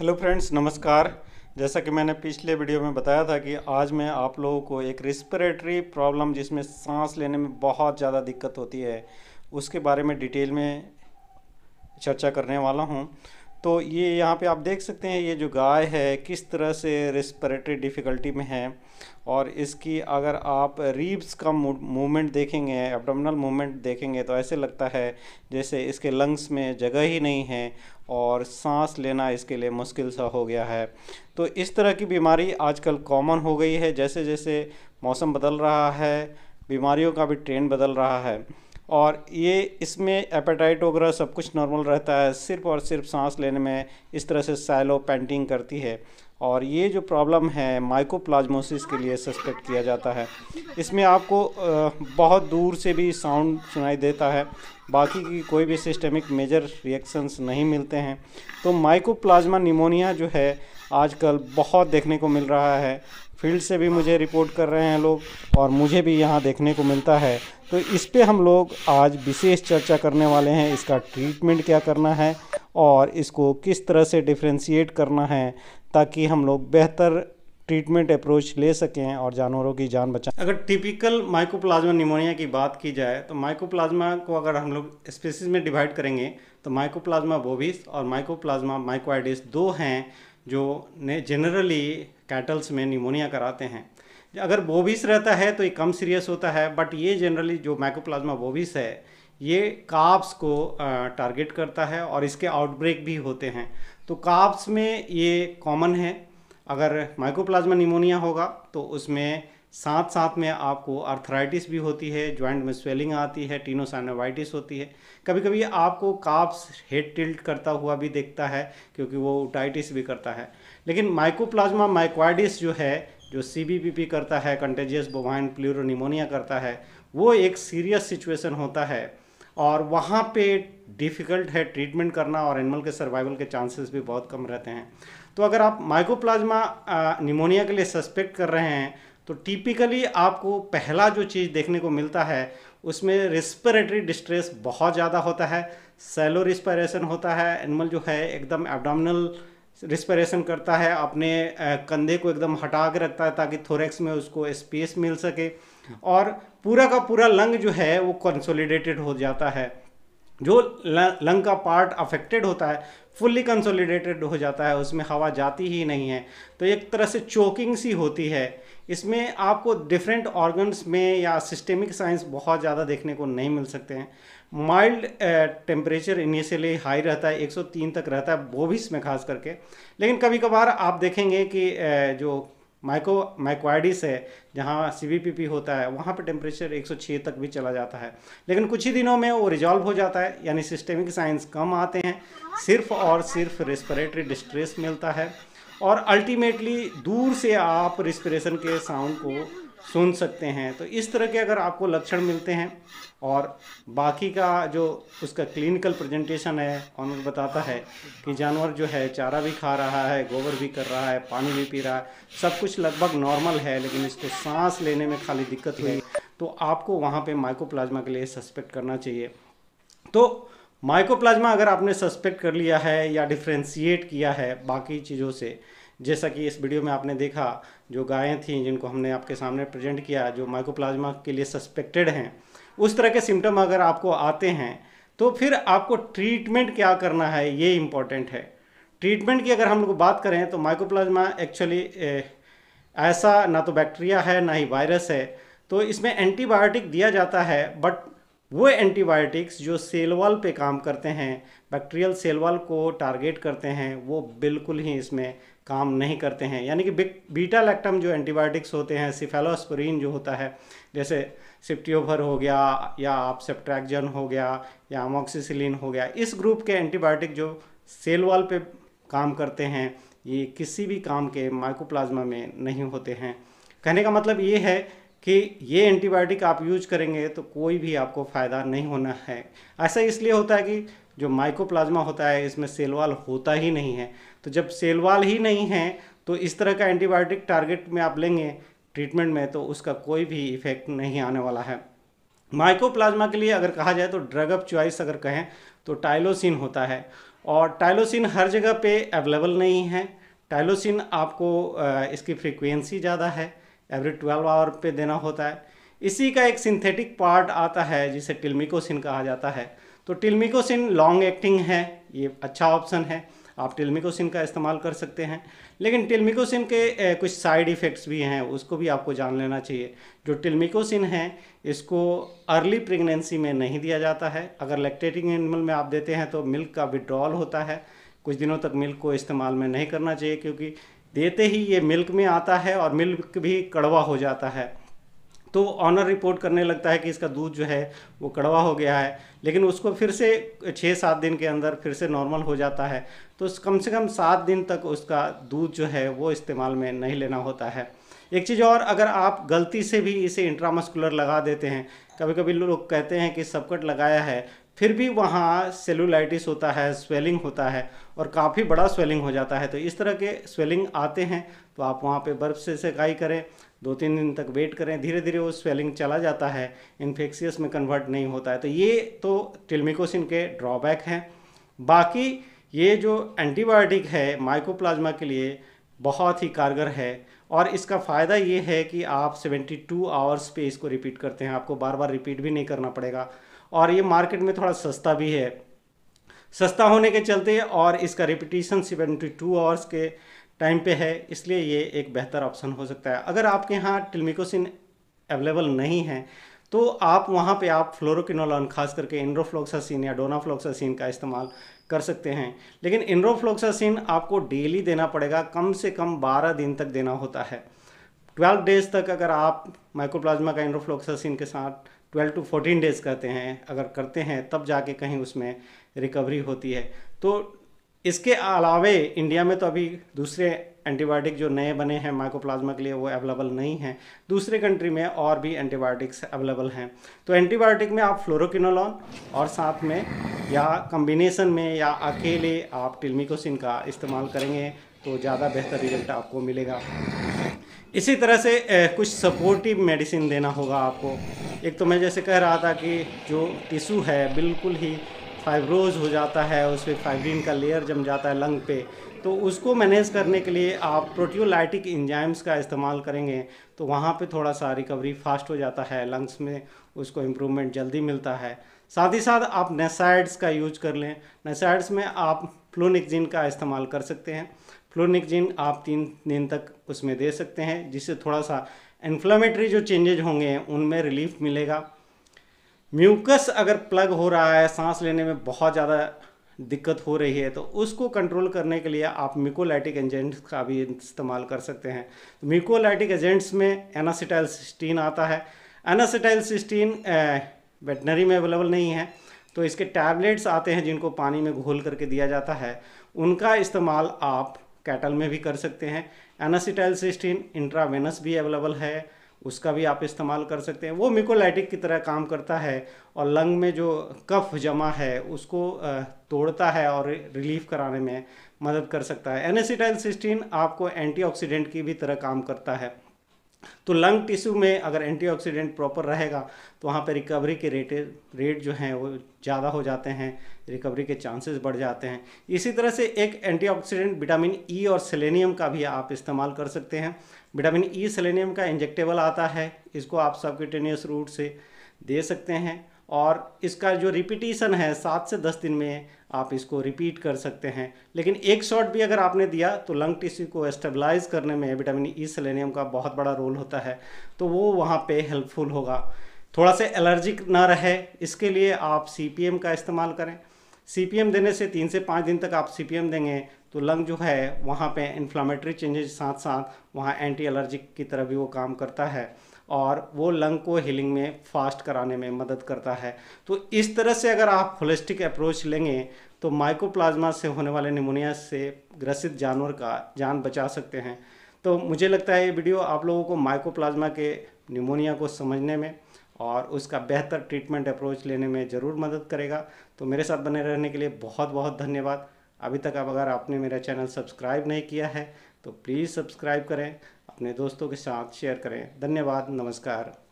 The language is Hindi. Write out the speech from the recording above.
हेलो फ्रेंड्स नमस्कार जैसा कि मैंने पिछले वीडियो में बताया था कि आज मैं आप लोगों को एक रिस्पिरेटरी प्रॉब्लम जिसमें सांस लेने में बहुत ज़्यादा दिक्कत होती है उसके बारे में डिटेल में चर्चा करने वाला हूँ तो ये यहाँ पे आप देख सकते हैं ये जो गाय है किस तरह से रेस्परेटरी डिफ़िकल्टी में है और इसकी अगर आप रीब्स का मूवमेंट देखेंगे एब्डोमिनल मूवमेंट देखेंगे तो ऐसे लगता है जैसे इसके लंग्स में जगह ही नहीं है और सांस लेना इसके लिए मुश्किल सा हो गया है तो इस तरह की बीमारी आजकल कॉमन हो गई है जैसे जैसे मौसम बदल रहा है बीमारियों का भी ट्रेंड बदल रहा है और ये इसमें एपेटाइट वगैरह सब कुछ नॉर्मल रहता है सिर्फ और सिर्फ सांस लेने में इस तरह से साइलो पेंटिंग करती है और ये जो प्रॉब्लम है माइकोप्लाज्मोसिस के लिए सस्पेक्ट किया जाता है इसमें आपको बहुत दूर से भी साउंड सुनाई देता है बाकी की कोई भी सिस्टमिक मेजर रिएक्शंस नहीं मिलते हैं तो माइकोप्लाज्मा निमोनिया जो है आजकल बहुत देखने को मिल रहा है फील्ड से भी मुझे रिपोर्ट कर रहे हैं लोग और मुझे भी यहाँ देखने को मिलता है तो इस पर हम लोग आज विशेष चर्चा करने वाले हैं इसका ट्रीटमेंट क्या करना है और इसको किस तरह से डिफ्रेंशिएट करना है ताकि हम लोग बेहतर ट्रीटमेंट अप्रोच ले सकें और जानवरों की जान बचाएं अगर टिपिकल माइकोप्लाज्मा निमोनिया की बात की जाए तो माइकोप्लाज्मा को अगर हम लोग स्पेसिस में डिवाइड करेंगे तो माइकोप्लाज्मा बोविस और माइकोप्लाज्मा माइकोआइडिस दो हैं जो ने जनरली कैटल्स में निमोनिया कराते हैं अगर बोबिस रहता है तो ये कम सीरियस होता है बट ये जनरली जो माइकोप्लाज्मा बोबिस है ये काप्स को टारगेट करता है और इसके आउटब्रेक भी होते हैं तो काप्स में ये कॉमन है अगर माइकोप्लाज्मा निमोनिया होगा तो उसमें साथ साथ में आपको अर्थराइटिस भी होती है जॉइंट में स्वेलिंग आती है टीनोसाइनोवाइटिस होती है कभी कभी आपको काप्स हेड टिल्ट करता हुआ भी देखता है क्योंकि वो उटाइटिस भी करता है लेकिन माइकोप्लाज्मा माइक्वाइडिस जो है जो सी करता है कंटेजियस बोवाइन प्लूरोमोनिया करता है वो एक सीरियस सिचुएसन होता है और वहाँ पे डिफ़िकल्ट है ट्रीटमेंट करना और एनिमल के सर्वाइवल के चांसेस भी बहुत कम रहते हैं तो अगर आप माइकोप्लाज्मा निमोनिया के लिए सस्पेक्ट कर रहे हैं तो टिपिकली आपको पहला जो चीज़ देखने को मिलता है उसमें रेस्पिरेटरी डिस्ट्रेस बहुत ज़्यादा होता है सेलो रिस्पायरेशन होता है एनिमल जो है एकदम एबडामिनल रिस्पायरेशन करता है अपने कंधे को एकदम हटा के रखता है ताकि थोरेक्स में उसको स्पेस मिल सके और पूरा का पूरा लंग जो है वो कंसोलिडेटेड हो जाता है जो लंग का पार्ट अफेक्टेड होता है फुल्ली कंसोलिडेटेड हो जाता है उसमें हवा जाती ही नहीं है तो एक तरह से चोकिंग सी होती है इसमें आपको डिफरेंट ऑर्गन्स में या सिस्टेमिक साइंस बहुत ज़्यादा देखने को नहीं मिल सकते हैं माइल्ड टेम्परेचर इनिशियली हाई रहता है 103 तक रहता है बोबिस में खास करके लेकिन कभी कभार आप देखेंगे कि uh, जो माइको माइक्वाइडिस है जहाँ सी होता है वहाँ पर टेम्परेचर 106 तक भी चला जाता है लेकिन कुछ ही दिनों में वो रिजॉल्व हो जाता है यानी सिस्टेमिक साइंस कम आते हैं सिर्फ और सिर्फ रेस्पिरेटरी डिस्ट्रेस मिलता है और अल्टीमेटली दूर से आप रिस्पिरेशन के साउंड को सुन सकते हैं तो इस तरह के अगर आपको लक्षण मिलते हैं और बाकी का जो उसका क्लिनिकल प्रेजेंटेशन है ऑनर बताता है कि जानवर जो है चारा भी खा रहा है गोबर भी कर रहा है पानी भी पी रहा है सब कुछ लगभग नॉर्मल है लेकिन इसको सांस लेने में खाली दिक्कत हुई तो आपको वहाँ पर माइकोप्लाज्मा के लिए सस्पेक्ट करना चाहिए तो माइकोप्लाज्मा अगर आपने सस्पेक्ट कर लिया है या डिफ्रेंशिएट किया है बाकी चीज़ों से जैसा कि इस वीडियो में आपने देखा जो गायें थीं जिनको हमने आपके सामने प्रेजेंट किया जो माइकोप्लाज्मा के लिए सस्पेक्टेड हैं उस तरह के सिम्टम अगर आपको आते हैं तो फिर आपको ट्रीटमेंट क्या करना है ये इम्पॉर्टेंट है ट्रीटमेंट की अगर हम लोग बात करें तो माइकोप्लाज्मा एक्चुअली eh, ऐसा ना तो बैक्टीरिया है ना ही वायरस है तो इसमें एंटीबायोटिक दिया जाता है बट वो एंटीबायोटिक्स जो सेलवाल पे काम करते हैं बैक्टीरियल सेलवाल को टारगेट करते हैं वो बिल्कुल ही इसमें काम नहीं करते हैं यानी कि बीटा लैक्टम जो एंटीबायोटिक्स होते हैं सिफेलोस्पोरिन जो होता है जैसे सिप्टियोभर हो गया या आप सेप्ट्रैक्जन हो गया या अमोक्सिसिलिन हो गया इस ग्रुप के एंटीबायोटिक जो सेल वॉल पे काम करते हैं ये किसी भी काम के माइकोप्लाज्मा में नहीं होते हैं कहने का मतलब ये है कि ये एंटीबायोटिक आप यूज करेंगे तो कोई भी आपको फ़ायदा नहीं होना है ऐसा इसलिए होता है कि जो माइकोप्लाज्मा होता है इसमें सेलवाल होता ही नहीं है तो जब सेलवाल ही नहीं है तो इस तरह का एंटीबायोटिक टारगेट में आप लेंगे ट्रीटमेंट में तो उसका कोई भी इफेक्ट नहीं आने वाला है माइकोप्लाज्मा के लिए अगर कहा जाए तो ड्रग ऑफ च्वाइस अगर कहें तो टाइलोसिन होता है और टाइलोसिन हर जगह पे अवेलेबल नहीं है टाइलोसिन आपको इसकी फ्रीक्वेंसी ज़्यादा है एवरी ट्वेल्व आवर पे देना होता है इसी का एक सिंथेटिक पार्ट आता है जिसे टिल्मिकोसिन कहा जाता है तो टिल्मिकोसिन लॉन्ग एक्टिंग है ये अच्छा ऑप्शन है आप टिल्मिकोसिन का इस्तेमाल कर सकते हैं लेकिन टिल्मिकोसिन के कुछ साइड इफ़ेक्ट्स भी हैं उसको भी आपको जान लेना चाहिए जो टिल्मिकोसिन है इसको अर्ली प्रेगनेंसी में नहीं दिया जाता है अगर लैक्टेटिंग एनिमल में आप देते हैं तो मिल्क का विड्रॉल होता है कुछ दिनों तक मिल्क को इस्तेमाल में नहीं करना चाहिए क्योंकि देते ही ये मिल्क में आता है और मिल्क भी कड़वा हो जाता है तो ऑनर रिपोर्ट करने लगता है कि इसका दूध जो है वो कड़वा हो गया है लेकिन उसको फिर से छः सात दिन के अंदर फिर से नॉर्मल हो जाता है तो कम से कम सात दिन तक उसका दूध जो है वो इस्तेमाल में नहीं लेना होता है एक चीज़ और अगर आप गलती से भी इसे इंट्रामस्कुलर लगा देते हैं कभी कभी लोग कहते हैं कि सबकट लगाया है फिर भी वहाँ सेलुलाइटिस होता है स्वेलिंग होता है और काफ़ी बड़ा स्वेलिंग हो जाता है तो इस तरह के स्वेलिंग आते हैं तो आप वहाँ पे बर्फ़ से सेकाई करें दो तीन दिन तक वेट करें धीरे धीरे वो स्वेलिंग चला जाता है इन्फेक्शियस में कन्वर्ट नहीं होता है तो ये तो टिल्मिकोसिन के ड्रॉबैक हैं बाकी ये जो एंटीबायोटिक है माइकोप्लाज्मा के लिए बहुत ही कारगर है और इसका फ़ायदा ये है कि आप 72 आवर्स पे इसको रिपीट करते हैं आपको बार बार रिपीट भी नहीं करना पड़ेगा और ये मार्केट में थोड़ा सस्ता भी है सस्ता होने के चलते और इसका रिपीटेशन 72 आवर्स के टाइम पे है इसलिए ये एक बेहतर ऑप्शन हो सकता है अगर आपके यहाँ टिल्मिकोसिन अवेलेबल नहीं है तो आप वहाँ पे आप फ्लोरोकिनोलॉन खास करके इंड्रोफ्लोक्सासिन या डोनाफ्लोक्सासिन का इस्तेमाल कर सकते हैं लेकिन इंड्रोफ्लोक्सासिन आपको डेली देना पड़ेगा कम से कम 12 दिन तक देना होता है 12 डेज तक अगर आप माइक्रोप्लाज्मा का इंड्रोफ्लोक्सासिन के साथ 12 टू 14 डेज करते हैं अगर करते हैं तब जाके कहीं उसमें रिकवरी होती है तो इसके अलावे इंडिया में तो अभी दूसरे एंटीबायोटिक जो नए बने हैं माइकोप्लाज्मा के लिए वो अवेलेबल नहीं हैं दूसरे कंट्री में और भी एंटीबायोटिक्स अवेलेबल हैं तो एंटीबायोटिक में आप फ्लोरोकिनोलॉन और साथ में या कम्बिनेसन में या अकेले आप टिल्मिकोसिन का इस्तेमाल करेंगे तो ज़्यादा बेहतर रिजल्ट आपको मिलेगा इसी तरह से कुछ सपोर्टिव मेडिसिन देना होगा आपको एक तो मैं जैसे कह रहा था कि जो टिशू है बिल्कुल ही फाइब्रोज हो जाता है उस पर फाइब्रीन का लेयर जम जाता है लंग पे तो उसको मैनेज करने के लिए आप प्रोटियोलाइटिक इंजाइम्स का इस्तेमाल करेंगे तो वहाँ पे थोड़ा सा रिकवरी फास्ट हो जाता है लंग्स में उसको इम्प्रूवमेंट जल्दी मिलता है साथ ही साथ आप नेसाइड्स का यूज कर लें नेसाइड्स में आप फ्लोनिकजिन का इस्तेमाल कर सकते हैं फ्लोनिकजिन आप तीन दिन तक उसमें दे सकते हैं जिससे थोड़ा सा इन्फ्लामेटरी जो चेंजेज होंगे उनमें रिलीफ मिलेगा म्यूकस अगर प्लग हो रहा है सांस लेने में बहुत ज़्यादा दिक्कत हो रही है तो उसको कंट्रोल करने के लिए आप म्यूकोलाइटिक एजेंट्स का भी इस्तेमाल कर सकते हैं तो म्यूकोलाइटिक एजेंट्स में एनासीटाइल सिस्टीन आता है एनासिटाइल सिस्टीन वेटनरी में अवेलेबल नहीं है तो इसके टैबलेट्स आते हैं जिनको पानी में घोल करके दिया जाता है उनका इस्तेमाल आप कैटल में भी कर सकते हैं एनासीटाइल सिस्टीन इंट्रावेनस भी अवेलेबल है उसका भी आप इस्तेमाल कर सकते हैं वो मिकोलाइटिक की तरह काम करता है और लंग में जो कफ जमा है उसको तोड़ता है और रिलीफ कराने में मदद कर सकता है एनेसिटाइल सिस्टीन आपको एंटीऑक्सीडेंट की भी तरह काम करता है तो लंग टिश्यू में अगर एंटीऑक्सीडेंट प्रॉपर रहेगा तो वहाँ पर रिकवरी के रेट रेट जो हैं वो ज़्यादा हो जाते हैं रिकवरी के चांसेस बढ़ जाते हैं इसी तरह से एक एंटीऑक्सीडेंट विटामिन ई और सेलेनियम का भी आप इस्तेमाल कर सकते हैं विटामिन ई सेलेनियम का इंजेक्टेबल आता है इसको आप सबक्यूटेनियस रूट से दे सकते हैं और इसका जो रिपीटिशन है सात से दस दिन में आप इसको रिपीट कर सकते हैं लेकिन एक शॉट भी अगर आपने दिया तो लंग टिश्यू को स्टेबलाइज करने में विटामिन ई सेलेनियम का बहुत बड़ा रोल होता है तो वो वहाँ पे हेल्पफुल होगा थोड़ा सा एलर्जिक ना रहे इसके लिए आप सी का इस्तेमाल करें सी देने से तीन से पाँच दिन तक आप सी देंगे तो लंग जो है वहाँ पे इन्फ्लामेटरी चेंजेज साथ साथ वहाँ एंटी एलर्जिक की तरह भी वो काम करता है और वो लंग को हीलिंग में फास्ट कराने में मदद करता है तो इस तरह से अगर आप होलिस्टिक अप्रोच लेंगे तो माइकोप्लाज्मा से होने वाले निमोनिया से ग्रसित जानवर का जान बचा सकते हैं तो मुझे लगता है ये वीडियो आप लोगों को माइकोप्लाज्मा के निमोनिया को समझने में और उसका बेहतर ट्रीटमेंट अप्रोच लेने में ज़रूर मदद करेगा तो मेरे साथ बने रहने के लिए बहुत बहुत धन्यवाद अभी तक अब अगर आपने मेरा चैनल सब्सक्राइब नहीं किया है तो प्लीज़ सब्सक्राइब करें अपने दोस्तों के साथ शेयर करें धन्यवाद नमस्कार